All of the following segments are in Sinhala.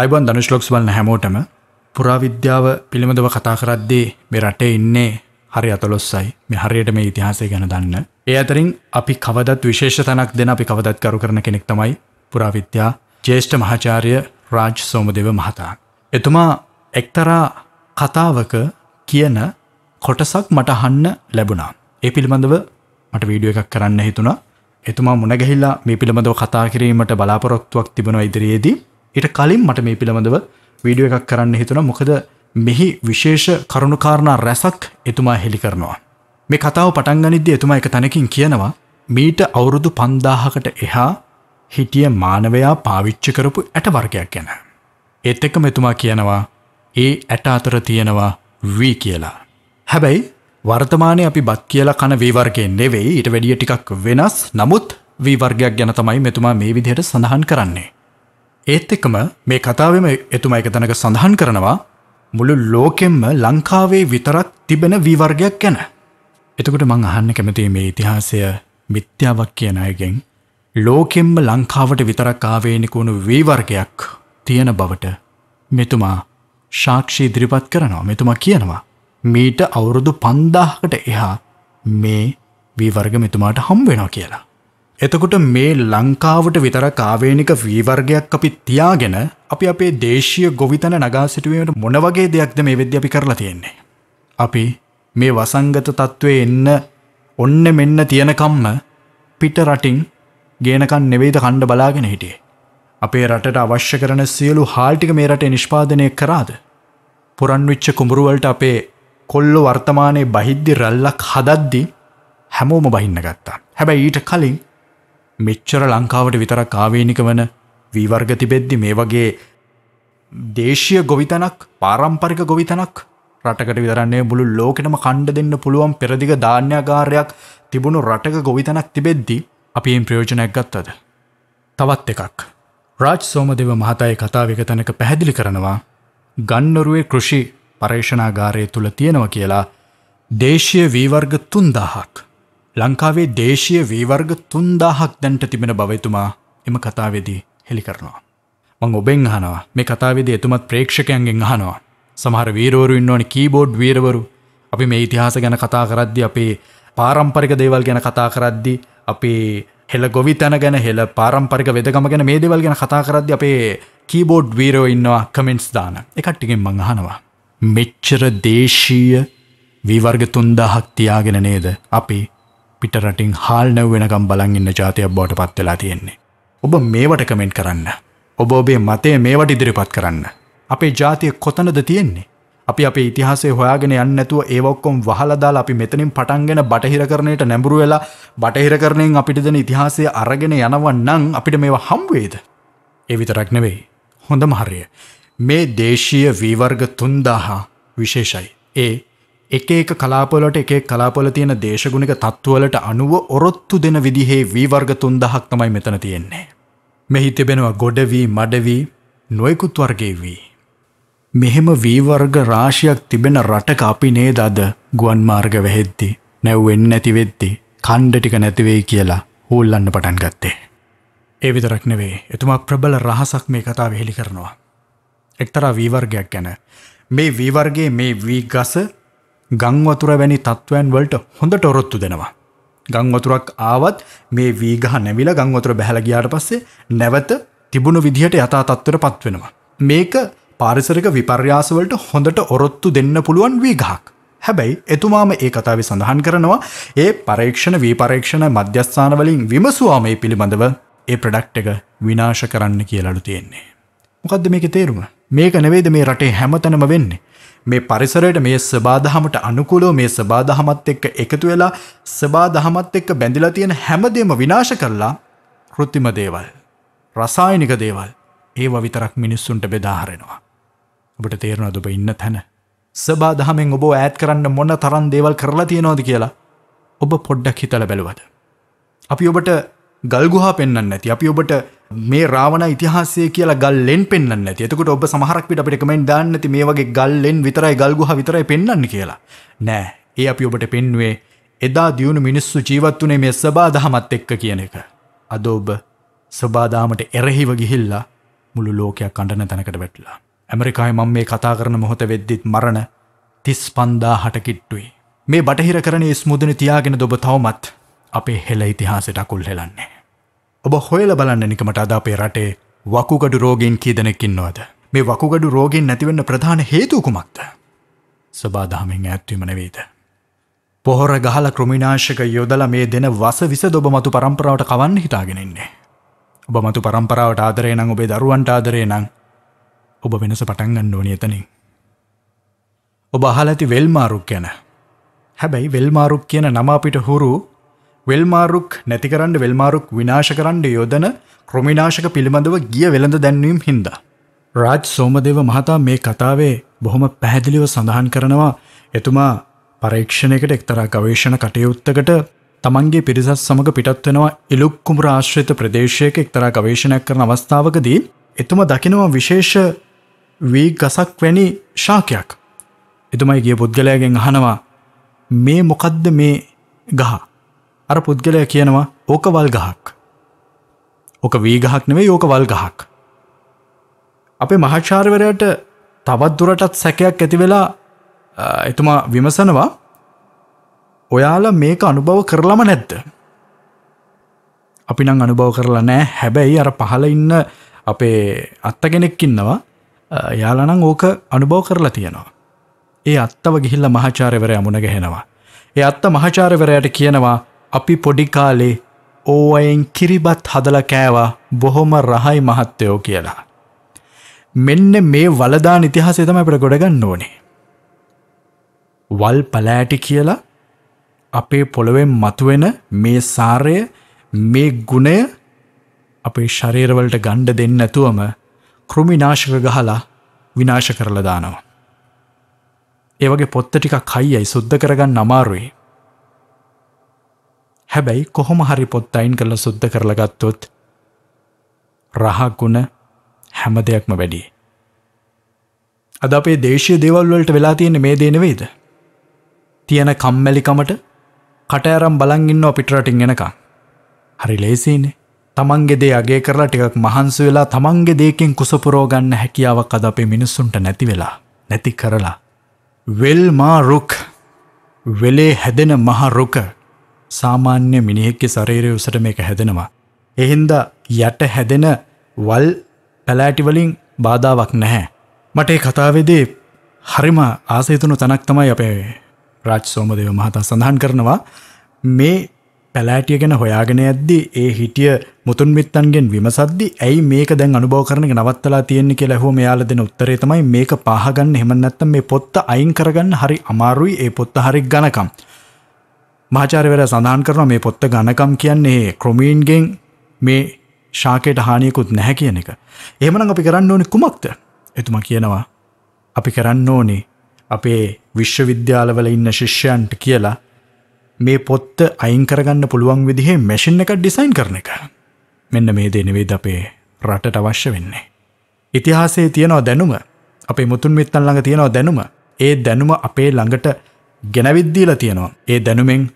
අයිබන් දනුශ්ලොක්ස් වලන හැමෝටම පුරාවිද්‍යාව පිළිබඳව කතා කරද්දේ මේ රටේ ඉන්නේ හරි අතලොස්සයි මේ හරියට මේ ඉතිහාසය ගැන දන්න. ඒ අතරින් අපි කවදත් විශේෂ තනක් දෙන අපි කවදත් කරු කරන කෙනෙක් තමයි පුරාවිද්‍යා ජේෂ්ඨ මහාචාර්ය රාජ් සෝමදේව මහතා. එතුමා එක්තරා කතාවක කියන කොටසක් මට අහන්න ලැබුණා. ඒ පිළිබඳව මට වීඩියෝ එකක් කරන්න හිතුණා. එතුමා මුණගැහිලා මේ පිළිබඳව කතා කිරීමට බලාපොරොත්තුවක් තිබෙනවා ඉදිරියේදී ඊට කලින් මට මේ පිළබඳව වීඩියෝ එකක් කරන්න හිතුන මොකද මෙහි විශේෂ කරුණුකාරණා රැසක් එතුමා හෙළි කරනවා. මේ කතාව පටන්ගනිද්දි එතුමා එක තැනකින් කියනවා මීට අවුරුදු පන්දාහකට එහා හිටිය මානවයා පාවිච්චි කරපු ඇට වර්ගයක් ගැන. ඒත් එක්ක මෙතුමා කියනවා ඒ ඇට අතර තියෙනවා වී කියලා. හැබැයි වර්තමානය අපි බත් කියලා කන වීවර්ගයෙන් නෙවෙයි ඊට වැඩිය ටිකක් වෙනස් නමුත් වීවර්ගයක් ගැන තමයි මෙතුමා මේ විදිහට සඳහන් කරන්නේ. ඒත් එක්කම මේ කතාවම එතුමා එක තැනක සඳහන් කරනවා මුළු ලෝකෙම්ම ලංකාවේ විතරක් තිබෙන වීවර්ගයක් ගැන. එතකොට මං අහන්න කැමති මේ ඉතිහාසය මිත්‍යාවක් කියන අයගෙන් ලෝකෙම්ම ලංකාවට විතරක් ආවේනිකුණු වීවර්ගයක් තියෙන බවට මෙතුමා ශාක්ෂි ඉදිරිපත් කරනවා මෙතුමා කියනවා. මීට අවුරුදු පන්දාහකට එහා මේ වීවර්ග මෙතුමාට හම් වෙනවා කියලා. එතකොට මේ ලංකාවට විතර කාවේනික වීවර්ගයක් අපි තියාගෙන අපි අපේ දේශීය ගොවිතන නගා සිටුවීමට මොන වගේ දෙයක්ද මේ වෙද්‍ය අපි කරලා තියෙන්නේ. අපි මේ වසංගත තත්ත්වය එන්න ඔන්න මෙන්න තියෙනකම්ම පිට රටින් ගේනකන් නෙවෙයිද කණ්ඩ බලාගෙන හිටියේ. අපේ රටට අවශ්‍ය කරන සියලු හාල්ටික මේ රටේ නිෂ්පාදනය කරාද. පුරන්විච්ච කුඹරුවලට අපේ කොල්ලො වර්තමානයේ බහිද්දි රැල්ලක් හදද්දි හැමෝම බහින්න ගත්තා. හැබැයි ඊට කලින් මෙච්චර ලංකාවට විතර කාවේනික වන වීවර්ග තිබෙද්දි මේ වගේ දේශය ගොවිතනක් පාරම්පරික ගොවිතනක් රටකට විදරන්නේ මුළු ලෝකෙටම කණ්ඩ දෙන්න පුළුවන් පෙරදිග ධාන්‍යගාරයක් තිබුණු රටක ගොවිතනක් තිබෙද්දි අපි එම් ප්‍රයෝජනයක් ගත්තද. තවත් එකක්. රාජ් සෝමදව මහතායි කතාවක තැනක පැහැදිලි කරනවා ගන්නරුවේ කෘෂි පර්ේෂණාගාරය තුළ තියෙනව කියලා දේශය වීවර්ග තුන්දාහක්. ලංකාවේ දේශීය වීවර්ග තුන්දාහක් දැන්ට තිබෙන බවතුමා එම කතාවේදී හෙළි කරනවා. මං ඔබෙන් අහනවා මේ කතාවේදී එතුමත් ප්‍රේක්ෂකයන්ගෙන් අහනවා. සමහර වීරවරු ඉන්න ඕනි කීබෝඩ් වීරවරු. අපි මේ ඉතිහාස ගැන කතා කරද්දී අපේ පාරම්පරික දේවල් ගැන කතා කරද්දී අපේ හෙළ ගොවිතැන ගැන හෙළ පාරම්පරික වෙදගම ගැන මේ දේවල් ගැන කතා කරද්දී අපේ කීබෝඩ් වීරෝ ඉන්නවා කමෙන්ට්ස් දාන. එකට්ටිගෙන් මං අහනවා. මෙච්චර දේශීය විවර්ග තුන්දාහක් තියාගෙන නේද අපි පිටරටින් හාල් නැව් වෙනකම් බලන් ඉන්න ජාතියක් බවට පත් වෙලා තියෙන්නේ. ඔබ මේවට කමෙන්ට් කරන්න. ඔබ ඔබේ මතය මේවට ඉදිරිපත් කරන්න. අපේ ජාතිය කොතනද තියෙන්නේ. අපි අපේ ඉතිහාසේ හොයාගෙන යන්නතුව ඒවක්කොම් වහලදාල අපි මෙතනින් පටන්ගෙන බටහිර කරණයට නැඹුරු වෙලා බටහිර කරණයෙන් අපිට දෙන ඉතිහාසය අරගෙන යනවන්නම් අපිට මේවා හම්වේද. ඒ විතරක් නෙවෙයි. හොඳ මහරය. මේ දේශීය වීවර්ග තුන්දාහා විශේෂයි. ඒ එක එක කලාපලට එක කලාපල තියෙන දේශගුණික තත්ත්වලට අනුව ඔරොත්තු දෙන විදිහේ වීවර්ග තුන්දහක් තමයි මෙතන තියෙන්නේ. මෙහි තිබෙනවා ගොඩවී මඩවී නොයකුත් වර්ගේ වී. මෙහෙම වීවර්ග රාශියක් තිබෙන රටක අපි නේද අද ගුවන් මාර්ග වැහෙද්දි නැව්වෙන්න නැතිවෙද්දි කණ්ඩ ටික නැතිවෙයි කියලා හූල්ලන්න පටන් ගත්තේ. ඒ විතරක් නෙවේ එතුමා ප්‍රබල රහසක් මේ කතාව හෙළි කරනවා. එක්තරා වීවර්ගයක් ගැන මේ වීවර්ගේ මේ වී ගස ගංවතුර වැනි තත්ත්වයන් වලට හොඳට ඔරොත්තු දෙනවා. ගංවතුරක් ආවත් මේ වීගහ නැවිල ගංවතුර බැහලගයාට පස්සේ නැවත තිබුණු විදිහට යතා තත්වර පත්වෙනවා. මේක පාරිසරක විපර්යාසවලට හොඳට ඔරොත්තු දෙන්න පුළුවන් වීගහක්. හැබැයි එතුමාම ඒ කතාව සඳහන් කරනවා ඒ පරීක්ෂණ වීපරීක්ෂණ මධ්‍යස්ථානවලින් විමසුවා මේ පිළිබඳව ඒ ප්‍රඩක්් එක විනාශ කරන්න කියලලු තියෙන්නේ. මොකක්ද මේක තේරුම මේක නෙවේද මේ රටේ හැමතනම වෙන්නේ මේ පරිසරයට මේ ස්බාදහමට අනුකූලෝ මේ ස්බාදහමත් එක්ක එකතු වෙලා ස්බාදහමත් එක්ක බැඳිලා තියෙන හැමදේම විනාශ කරලා කෘතිම දේවල්. රසායනික දේවල් ඒව විතරක් මිනිස්සුන්ට බෙදාහරෙනවා. ඔබට තේරෙනවද ඔබ ඉන්න තැන? සබාදහමෙන් ඔබ ඈඩ් කරන්න මොන තරම් දේවල් කරලා තියෙනවද කියලා ඔබ පොඩ්ඩක් හිතලා බැලුවද? අපි ඔබට ගල්ගුහා පෙන්වන්න නැති අපි ඔබට මේ රාවන ඉතිහාසය කියලා ගල්ලෙන් පෙන්න්න ඇතකට ඔබ සමහරක්විට අපිට කමෙන් දන්නති මේ වගේ ගල්ලෙන් විතරයි ගල්ගුහ විතරයි පෙන්න්න කියලා නෑ ඒ අපි ඔබට පෙන්වේ එදා දියුණු මිනිස්සු ජීවත් වනේ මේ සබාදහමත් එක්ක කියන එක. අද ඔබ සබාදාමට එරෙහිව ගිහිල්ලා මුළු ලෝකයක් කණඩන තැනකට වැටලා. ඇමරිකායි මං මේ කතා කරන මොහොත වෙද්දිත් මරණ තිස් පන්දා හට කිට්ටුයි. මේ බටහිර කරන ස්මුදන තියාගෙන ඔබ තවමත් අපේ හෙල ඉතිහාසට අකුල් හෙලන්නේ. ඔබ හොයල බලන්න නිකමට අද අපේ රටේ වකුගඩු රෝගෙන් කීදනෙක්කින්නවාද මේ වකුගඩු රෝගෙන් නැතිවෙන්න ප්‍රධාන හේතුකුමක්ද සබාදහමෙන් ඇත්වීම නෙවේද. පොහොර ගහල ක්‍රමිනාශක යොදල මේ දෙන වස විස ඔබ මතු පරම්පරාවට කවන්න හිතාගෙනෙන්නේ. ඔබ මතු පරම්පරාවට ආදරේ නං ඔබේ දරුවන්ට ආදරේ නං ඔබ වෙනස පටන්ගන්න ඕන එතනින්. ඔබ අහලඇති වෙල්මාරුක් ගැන හැබැයි වෙල්මාරුක් කියන නමාපිට හුරු වෙල්මාරුක් නැතිකරන්න වෙල්මාරුක් විනාශ කරන්න යොදන ක්‍රමිනාශක පිළිබඳව ගිය වෙළඳ දැන්වීම් හින්දා. රාජ් සෝමදේව මහතා මේ කතාවේ බොහොම පැහැදිලිව සඳහන් කරනවා එතුමා පරීක්ෂණයකට එක්තරා ගවේෂණ කටයුත්තකට තමන්ගේ පිරිසත් සමඟ පිටත් වෙනවා ඉලුක්කුම රාශ්‍රිත ප්‍රදේශයක එක්තරා ගවේෂණයක් කරන අවස්ථාවකදී එතුම දකිනවා විශේෂ වී ගසක් වැනි ශාකයක්. එතුමයි ගිය පුද්ගලයාගෙන් අහනවා මේ මොකද්ද මේ ගහ අර පුද්ගලය කියනවා ඕක වල් ගහක්. ඕක වී ගහක් නෙවෙයි ඕක වල් ගහක්. අපේ මහාචාර්වරයට තවත් දුරටත් සැකයක් ඇති වෙලා එතුමා විමසනවා ඔයාලා මේක අනුභව කරලම නැද්ද. අපි නං අනුභව කරලා නෑ හැබැයි අර පහල ඉන්න අපේ අත්ත කෙනෙක් ඉන්නවා යාලනං ඕක අනුභව කරලා තියෙනවා. ඒ අත්තව ගිහිල්ල මහාචාරවරය මුණ ගැහෙනවා. ඒ අත්ත මහාචාරවරයට කියනවා අපි පොඩිකාලේ ඕවයෙන් කිරිබත් හදල කෑවා බොහොම රහයි මහත්තයෝ කියලා. මෙන්න මේ වලදා ඉතිහාසේ තම අපට ගොඩගන්න ඕනේ. වල් පලෑටි කියලා අපේ පොළොවෙන් මතුවෙන මේ සාරය මේ ගුණය අපේ ශරීරවලට ගණ්ඩ දෙන්න ඇතුවම කෘමිනාශක ගහලා විනාශ කරලදානවා. ඒවගේ පොත්ත ටික කයියයි සුද්ධ කරගන්න අමාරුයි හැබැයි කොහොම හරි පොත් අයින් කරලා සුද්ධ කරලා ගත්තොත් රහගුණ හැම දෙයක්ම වැඩි. අද අපේ දේශීය දේවල් වලට වෙලා තියෙන්නේ මේ දේ නෙවෙයිද? තියෙන කම්මැලිකමට කටයරම් බලන් ඉන්නව පිට රටින් එනකන්. හරි ලේසියිනේ. තමන්ගේ දේ අගය කරලා ටිකක් මහන්සි වෙලා තමන්ගේ දේකින් කුසපුරව ගන්න හැකියාවක් අද අපේ මිනිස්සුන්ට නැති වෙලා නැති කරලා වෙල්මා රුක් වෙලේ හැදෙන මහ රුක සාමාන්‍ය මිනිහෙක්ගේ සරේරය උසට මේක හැදෙනවා. එහින්දා යට හැදෙන වල් පැලෑටිවලින් බාධාවක් නැහැ. මට ඒ කතාවේදේ හරිම ආසේතුණු තැනක් තමයි අපේ රාජ් සෝමදේව මහතා සඳහන් කරනවා මේ පැලෑටිය ගැන හොයාගෙන ඇද්දි ඒ හිටිය මුතුන් මිත්තන්ගෙන් විමසද්දි ඇයි මේක දැන් අනුභව කරන එක නවත්තලා තියෙන්නේ කියලා ඇහුවම එයාලා දෙන උත්තරේ තමයි මේක පාහගන්න එහෙම නැත්නම් මේ පොත්ත අයින් කරගන්න හරි අමාරුයි ඒ පොත්ත හරි ඝනකම් මාචාර්යවරයා සඳහන් කරනවා මේ පොත්ත ඝනකම් කියන්නේ ක්‍රොමීන්ගෙන් මේ ශාකයට හානියකුත් නැහැ කියන එක. එහෙමනම් අපි කරන්න ඕනේ කුමක්ද? එතුමා කියනවා අපි කරන්න ඕනේ අපේ විශ්වවිද්‍යාලවල ඉන්න ශිෂ්‍යයන්ට කියලා මේ පොත්ත අයින් කරගන්න පුළුවන් විදිහේ මැෂින් එකක් ඩිසයින් කරන එක. මෙන්න මේ දේ නෙවෙයිද අපේ රටට අවශ්‍ය වෙන්නේ. ඉතිහාසයේ තියෙනවා දැනුම. අපේ මුතුන් මිත්තන් ළඟ තියෙනවා දැනුම. ඒ දැනුම අපේ ළඟට ගෙනවිද්දීලා තියෙනවා. ඒ දැනුමෙන්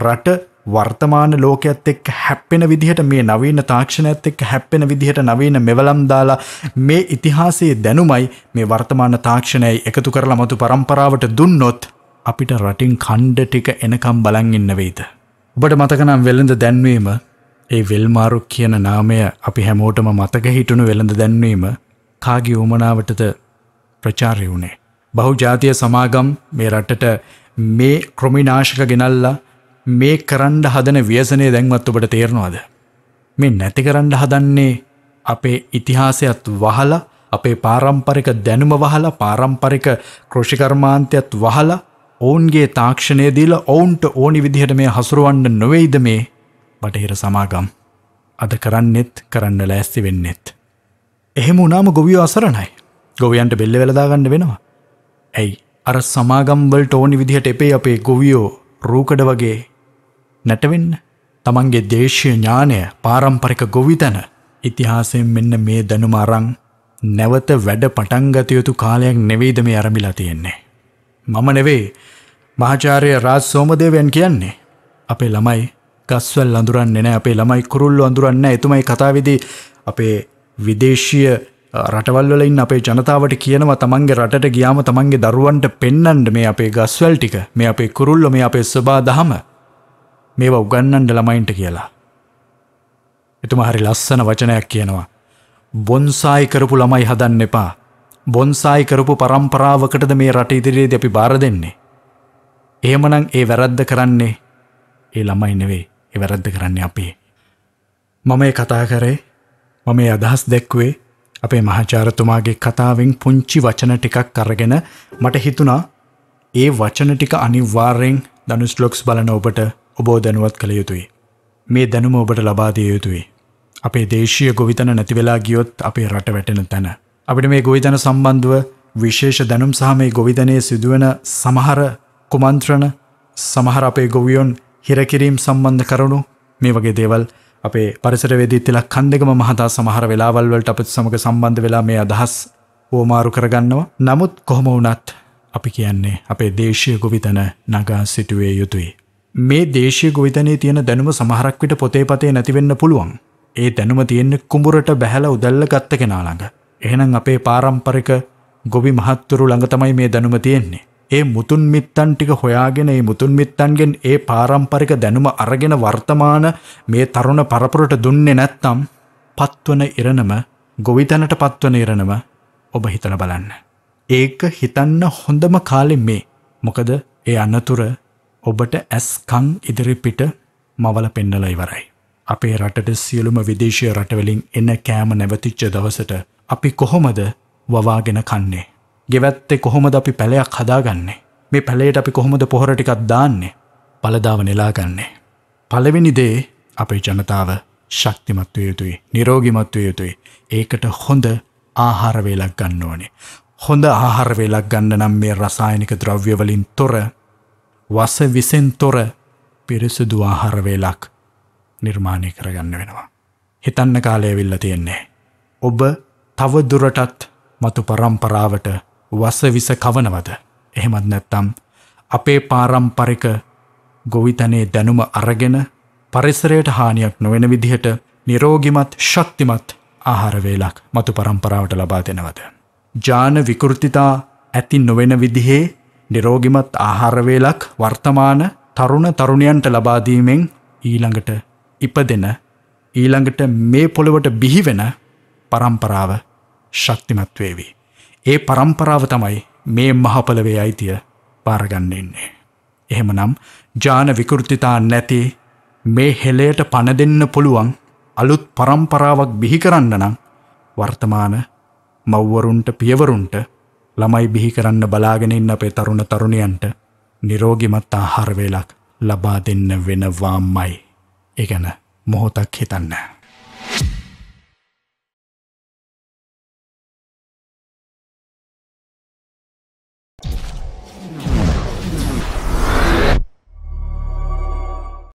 රට වර්තමාන ලෝකයක්ත් එක් හැප්පෙන විදිහට මේ නවීන තාක්ෂණයත් එක් හැප්පෙන විදිහට නවීන මෙවලම් දාලා මේ ඉතිහාසයේ දැනුමයි මේ වර්තමාන තාක්ෂණයයි එකතු කරලා මතු පරම්පරාවට දුන්නොත් අපිට රටින් කණ්ඩ ටික එනකම් බලන් ඉන්න වෙයිද. ඔබට මතකනම් වෙළඳ දැන්වීම ඒ වෙල්මාරු කියන නාමය අපි හැමෝටම මතක හිටුණු වෙළඳ දැන්වීම කාගේ උමනාවටද ප්‍රචාරය වුණේ. බහු ජාතිය සමාගම් මේ රටට මේ ක්‍රමිනාශක ගෙනල්ලා මේ කරන්න හදන ව්‍යසනය දැන්වත් ඔබට තේරනවාද. මේ නැති කරන්න හදන්නේ අපේ ඉතිහාසයත් වහලා අපේ පාරම්පරික දැනුම වහලා පාරම්පරික කෘෂිකර්මාන්තයත් වහලා ඔවුන්ගේ තාක්ෂණය දීල ඔවුන්ට ඕනි විදිහට මේ හසුරුවන්න නොවෙයිද මේ බටහිර සමාගම්. අද කරන්නෙත් කරන්න ලෑස්ති වෙන්නෙත්. එහෙම උනාම ගොවියෝ අසරණයි ගොවියන්ට බෙල්ල වෙලදාගන්න වෙනවා. ඇයි අර සමාගම්වලට ඕනි විදිහට එපේ අපේ ගොවියෝ රූකඩ වගේ නැටවෙන්න තමන්ගේ දේශය ඥානය පාරම්පරික ගොවිතැන ඉතිහාසයෙන් මෙන්න මේ දැනුම අරං නැවත වැඩ පටන්ගතයුතු කාලයක් නෙවෙයිද මේ අරමිලා තියෙන්නේ. මම නෙවෙයි මහාචාරය රාජ් සෝමදේවයන් කියන්නේ. අපේ ළමයි ගස්වල් අඳුරන්නේ නෑ අපේ ළමයි කුරුල්ලු අඳුරන්න එතුමයි කතාවිදි අපේ විදේශීය රටවල්වල ඉන්න අපේ ජනතාවට කියනවා තමන්ගේ රටට ගියාම තමන්ගේ දරුවන්ට පෙන්නන්ඩ මේ අපේ ගස්වල් ටික මේ අපේ කුරුල්ල මේ අපේ ස්වබා දහම මේවා උගන්නන්ඩ ළමයින්ට කියලා. එතුම හරි ලස්සන වචනයක් කියනවා. බොන්සායි කරපු ළමයි හදන්න එපා. බොන්සායි කරපු පරම්පරාවකටද මේ රට ඉදිරියේ දෙ අපි බාර දෙන්නේ. එහෙමනම් ඒ වැරද්ද කරන්නේ ඒ ළමයි නෙවෙයි ඒ වැරද්ද කරන්නේ අපි. මම මේ කතා කරේ මම මේ අදහස් දැක්වේ අපේ මහාචාරතුමාගේ කතාවෙන් පුංචි වචන ටිකක් කරගෙන මට හිතුණා ඒ වචන ටික අනිවාර්යෙන් දනුස්ලොක්ස් බලන ඔබට ඔබෝ දැනුවත් කළ යුතුයි. මේ දැනුම ඔබට ලබාදිය යුතුයි. අපේ දේශීය ගොවිතන නැතිවෙලා ගියොත් අපේ රට වැටෙන තැන. අපිට මේ ගොවිතන සම්බන්ධව විශේෂ දැනුම් සහ මේ ගොවිතනයේ සිදුවන සමහර කුමන්ත්‍රණ සමහර අපේ ගොවියොන් හිරකිරීම් සම්බන්ධ කරුණු මේ වගේ දේවල් අපේ පරිසරවේදී තිලක් කන්දෙකම මහතා සමහර වෙලාවල් වලට අපිත් සමග සම්බන්ධ වෙලා මේ අදහස් ඕමාරු කරගන්නවා. නමුත් කොහොම වුණත් අපි කියන්නේ අපේ දේශීය ගොවිතන නගා සිටුවේ යුතුයි. මේ දේශය ගොවිතනය තියෙන දැනුම සමහරක් විට පොතේ පතේ නැතිවෙන්න පුළුවන්. ඒ දැනුම තියෙන්න කුඹුරට බැහැල උදැල්ල ගත්ත කෙනාළඟ. එහෙනම් අපේ පාරම්පරික ගොවි මහත්තුරු ළඟ තමයි මේ දැනුම තියෙන්නේ. ඒ මුතුන් මිත්තන් ටික හොයාගෙන ඒ මුතුන් මිත්තන්ගෙන් ඒ පාරම්පරික දැනුම අරගෙන වර්තමාන මේ තරුණ පරපුරට දුන්නේ නැත්නම් පත්වන ඉරණම ගොවිතැනට පත්වන ඉරණම ඔබ හිතන බලන්න. ඒක හිතන්න හොඳම කාලෙ මේ. මොකද ඒ අන්නතුර ඔබට ඇස්කං ඉදිරිපිට මවල පෙන්නල ඉවරයි. අපේ රටට සියලුම විදේශය රටවලින් එන කෑම නැවතිච්ච දවසට අපි කොහොමද වවාගෙන කන්නේ. ගෙවැත්තේ කොහොමද අපි පැලයක් හදාගන්නේ. මේ පැලේට අපි කොහොමද පොහොරටිකත් දාන්නේ පලදාව නෙලාගන්නේ. පලවෙනි දේ අපේ ජනතාව ශක්තිමත්වය යුතුයි නිරෝගිමත්වය යුතුයි ඒකට හොඳ ආහාරවේලක් ගන්න ඕනේ. හොඳ ආහාරවේලක් ගන්න නම් මේ රසායනික ද්‍රව්‍යවලින් තොර වස විසෙන් තොර පිරිසුදු ආහාරවේලක් නිර්මාණය කරගන්න වෙනවා. හිතන්න කාලයවිල්ල තියෙන්නේ. ඔබ තව දුරටත් මතු පරම්පරාවට වසවිස කවනවද එහෙමත් නැත්තම් අපේ පාරම්පරික ගොවිතනේ දැනුම අරගෙන පරිසරයට හානියක් නොවෙන විදිහට නිරෝගිමත් ශක්තිමත් ආහාරවේලක් මතු පරම්පරාවට ලබා දෙනවද. ජාන විකෘතිතා ඇති නොවෙන විදිහේ නිරෝගිමත් ආහාරවේලක් වර්තමාන තරුණ තරුණයන්ට ලබාදීමෙන් ඊළඟට ඉපදෙන ඊළඟට මේ පොළොවට බිහිවෙන පරම්පරාව ශක්තිමත්වේවි. ඒ පරම්පරාව තමයි මේ මහපලවේ අයිතිය පාරගන්නන්නේ. එහෙමනම් ජාන විකෘතිතා නැති මේ හෙලයට පණ දෙන්න පුළුවන් අලුත් පරම්පරාවක් බිහි කරන්න නම් වර්තමාන මව්වරුන්ට පියවරුන්ට ළමයි බිහි කරන්න බලාගෙන ඉන්න අපේ තරුණ තරුණියන්ට නිරෝගිමත් ආහාර වේලක් ලබා දෙන්න වෙනවාමයි. ඒ ගැන මොහොතක් හිතන්න.